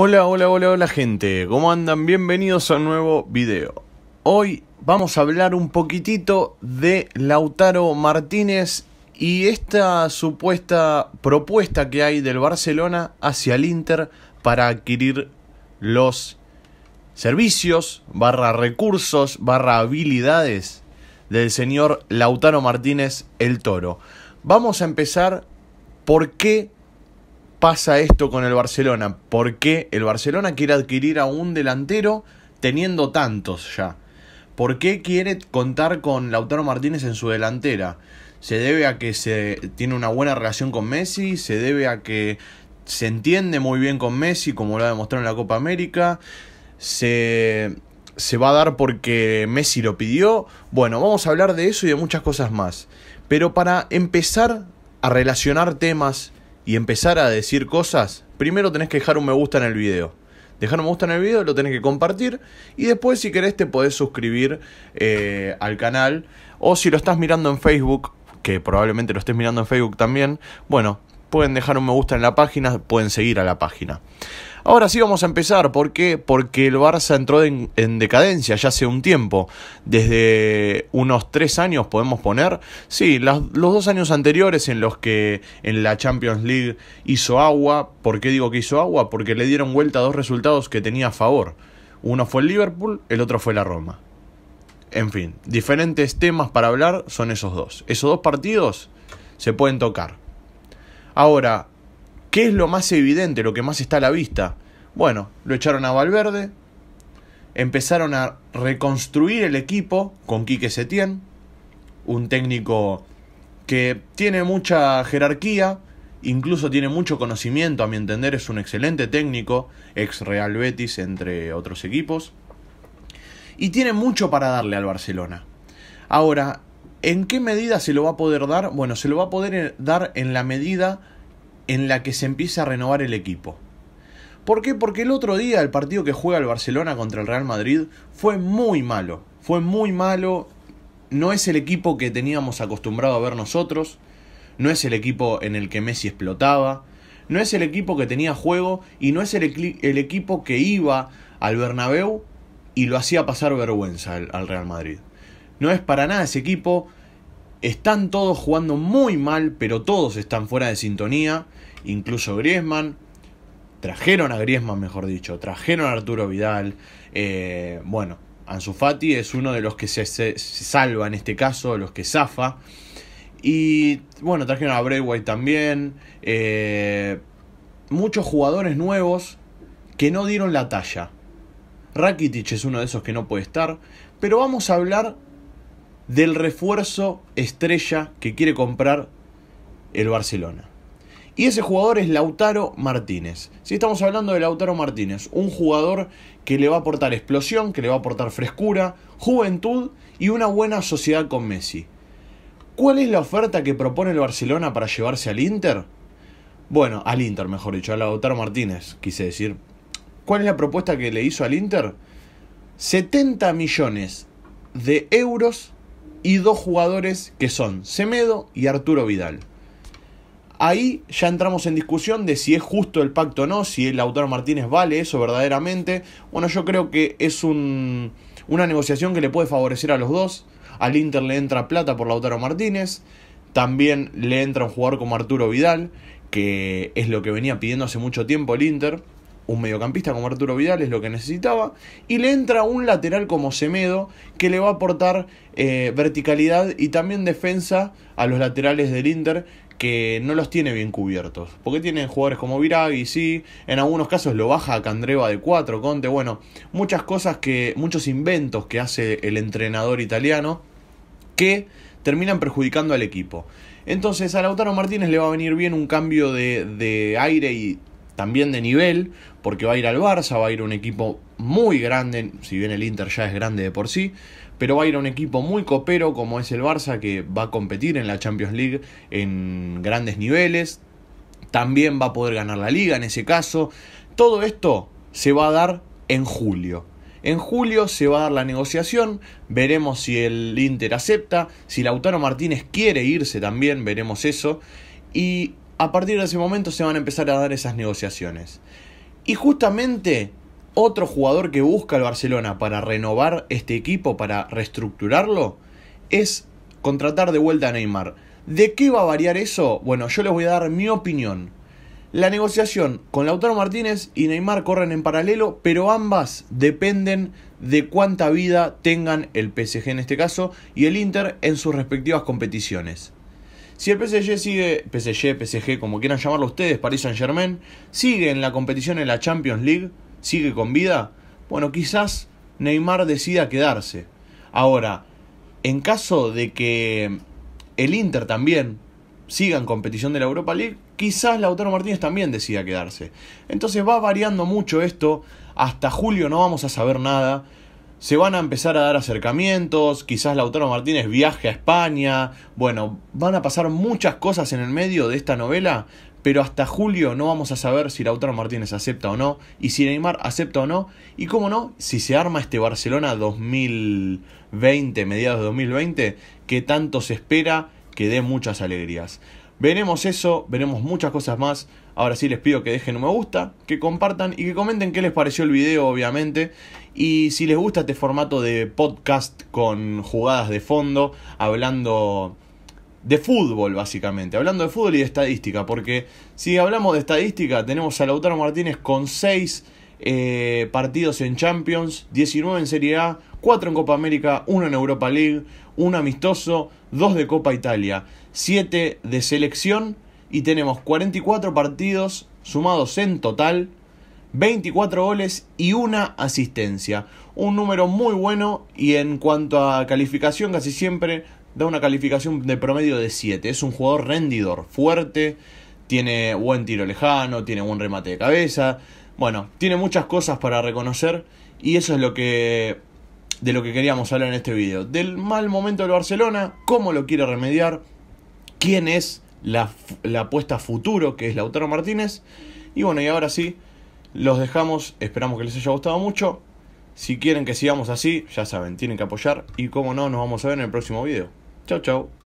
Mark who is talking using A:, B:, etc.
A: Hola, hola, hola, hola gente, ¿cómo andan? Bienvenidos a un nuevo video. Hoy vamos a hablar un poquitito de Lautaro Martínez y esta supuesta propuesta que hay del Barcelona hacia el Inter para adquirir los servicios, barra recursos, barra habilidades del señor Lautaro Martínez el Toro. Vamos a empezar por qué pasa esto con el Barcelona? ¿Por qué el Barcelona quiere adquirir a un delantero teniendo tantos ya? ¿Por qué quiere contar con Lautaro Martínez en su delantera? ¿Se debe a que se tiene una buena relación con Messi? ¿Se debe a que se entiende muy bien con Messi, como lo ha demostrado en la Copa América? ¿Se, se va a dar porque Messi lo pidió? Bueno, vamos a hablar de eso y de muchas cosas más. Pero para empezar a relacionar temas y empezar a decir cosas, primero tenés que dejar un me gusta en el video. Dejar un me gusta en el video, lo tenés que compartir y después si querés te podés suscribir eh, al canal o si lo estás mirando en Facebook, que probablemente lo estés mirando en Facebook también, bueno, pueden dejar un me gusta en la página, pueden seguir a la página. Ahora sí vamos a empezar, ¿por qué? Porque el Barça entró en, decadencia ya hace un tiempo, desde unos tres años podemos poner, sí, los dos años anteriores en los que en la Champions League hizo agua, ¿por qué digo que hizo agua? Porque le dieron vuelta a dos resultados que tenía a favor, uno fue el Liverpool, el otro fue la Roma. En fin, diferentes temas para hablar son esos dos. Esos dos partidos se pueden tocar. Ahora, ¿qué es lo más evidente, lo que más está a la vista? Bueno, lo echaron a Valverde, empezaron a reconstruir el equipo con Quique Setién, un técnico que tiene mucha jerarquía, incluso tiene mucho conocimiento, a mi entender es un excelente técnico, ex Real Betis entre otros equipos, y tiene mucho para darle al Barcelona. Ahora, ¿En qué medida se lo va a poder dar? Bueno, se lo va a poder eh, dar en la medida en la que se empiece a renovar el equipo. ¿Por qué? Porque el otro día el partido que juega el Barcelona contra el Real Madrid fue muy malo. Fue muy malo. No es el equipo que teníamos acostumbrado a ver nosotros. No es el equipo en el que Messi explotaba. No es el equipo que tenía juego. Y no es el, equipo que iba al Bernabéu y lo hacía pasar vergüenza al Real Madrid. No es para nada ese equipo. Están todos jugando muy mal, pero todos están fuera de sintonía. Incluso Griezmann. Trajeron a Griezmann, mejor dicho. Trajeron a Arturo Vidal. Eh, bueno, Ansu Fati es uno de los que se, salva en este caso, los que zafa. Y bueno, trajeron a Breitway también. Eh, muchos jugadores nuevos que no dieron la talla. Rakitic es uno de esos que no puede estar. Pero vamos a hablar del refuerzo estrella que quiere comprar el Barcelona. Y ese jugador es Lautaro Martínez. Si estamos hablando de Lautaro Martínez, un jugador que le va a aportar explosión, que le va a aportar frescura, juventud y una buena sociedad con Messi. ¿Cuál es la oferta que propone el Barcelona para llevarse al Inter? Bueno, al Inter, mejor dicho, a Lautaro Martínez, quise decir. ¿Cuál es la propuesta que le hizo al Inter? 70 millones de euros y dos jugadores que son Semedo y Arturo Vidal. Ahí ya entramos en discusión de si es justo el pacto o no, si el Lautaro Martínez vale eso verdaderamente. Bueno, yo creo que es un, una negociación que le puede favorecer a los dos. Al Inter le entra plata por Lautaro Martínez, también le entra un jugador como Arturo Vidal, que es lo que venía pidiendo hace mucho tiempo el Inter un mediocampista como Arturo Vidal es lo que necesitaba, y le entra un lateral como Semedo que le va a aportar eh, verticalidad y también defensa a los laterales del Inter que no los tiene bien cubiertos, porque tienen jugadores como Viragui, sí, en algunos casos lo baja a Candreva de 4, Conte, bueno, muchas cosas que, muchos inventos que hace el entrenador italiano que terminan perjudicando al equipo. Entonces a Lautaro Martínez le va a venir bien un cambio de, de aire y también de nivel, porque va a ir al Barça, va a ir un equipo muy grande, si bien el Inter ya es grande de por sí, pero va a ir a un equipo muy copero como es el Barça, que va a competir en la Champions League en grandes niveles, también va a poder ganar la liga en ese caso. Todo esto se va a dar en julio. En julio se va a dar la negociación, veremos si el Inter acepta, si Lautaro Martínez quiere irse también, veremos eso. Y a partir de ese momento se van a empezar a dar esas negociaciones. Y justamente otro jugador que busca el Barcelona para renovar este equipo, para reestructurarlo, es contratar de vuelta a Neymar. ¿De qué va a variar eso? Bueno, yo les voy a dar mi opinión. La negociación con Lautaro Martínez y Neymar corren en paralelo, pero ambas dependen de cuánta vida tengan el PSG en este caso y el Inter en sus respectivas competiciones. Si el PSG sigue, PSG, PSG, como quieran llamarlo ustedes, Paris Saint Germain, sigue en la competición en la Champions League, sigue con vida, bueno, quizás Neymar decida quedarse. Ahora, en caso de que el Inter también siga en competición de la Europa League, quizás Lautaro Martínez también decida quedarse. Entonces va variando mucho esto, hasta julio no vamos a saber nada se van a empezar a dar acercamientos, quizás Lautaro Martínez viaje a España, bueno, van a pasar muchas cosas en el medio de esta novela, pero hasta julio no vamos a saber si Lautaro Martínez acepta o no, y si Neymar acepta o no, y cómo no, si se arma este Barcelona 2020, mediados de 2020, que tanto se espera que dé muchas alegrías. Veremos eso, veremos muchas cosas más. Ahora sí les pido que dejen un me gusta, que compartan y que comenten qué les pareció el video, obviamente. Y si les gusta este formato de podcast con jugadas de fondo, hablando de fútbol, básicamente. Hablando de fútbol y de estadística, porque si hablamos de estadística, tenemos a Lautaro Martínez con 6 eh, partidos en Champions, 19 en Serie A, 4 en Copa América, 1 en Europa League, 1 amistoso, 2 de Copa Italia. 7 de selección y tenemos 44 partidos sumados en total, 24 goles y una asistencia. Un número muy bueno y en cuanto a calificación casi siempre da una calificación de promedio de 7. Es un jugador rendidor, fuerte, tiene buen tiro lejano, tiene buen remate de cabeza. Bueno, tiene muchas cosas para reconocer y eso es lo que de lo que queríamos hablar en este video. Del mal momento del Barcelona, cómo lo quiere remediar, quién es la, apuesta futuro, que es Lautaro Martínez. Y bueno, y ahora sí, los dejamos. Esperamos que les haya gustado mucho. Si quieren que sigamos así, ya saben, tienen que apoyar. Y como no, nos vamos a ver en el próximo video. chao chao